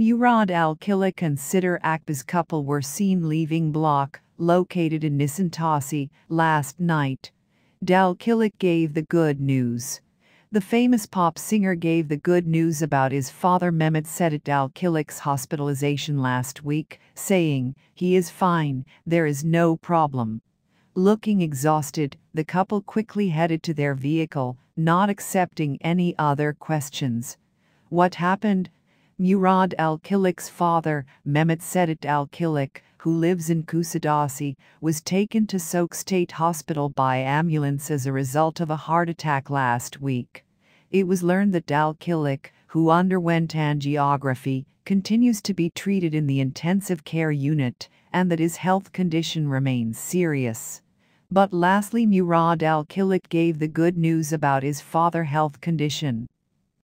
Murad al-Kilik and Sidor Akbas couple were seen leaving block, located in Nisantasi, last night. Dal-Kilik gave the good news. The famous pop singer gave the good news about his father Mehmet said Dal-Kilik's hospitalization last week, saying, he is fine, there is no problem. Looking exhausted, the couple quickly headed to their vehicle, not accepting any other questions. What happened? Murad al-Kilik's father, Mehmet Sedat al-Kilik, who lives in Kusadasi, was taken to Sok State Hospital by ambulance as a result of a heart attack last week. It was learned that al-Kilik, who underwent angiography, continues to be treated in the intensive care unit, and that his health condition remains serious. But lastly Murad al-Kilik gave the good news about his father health condition.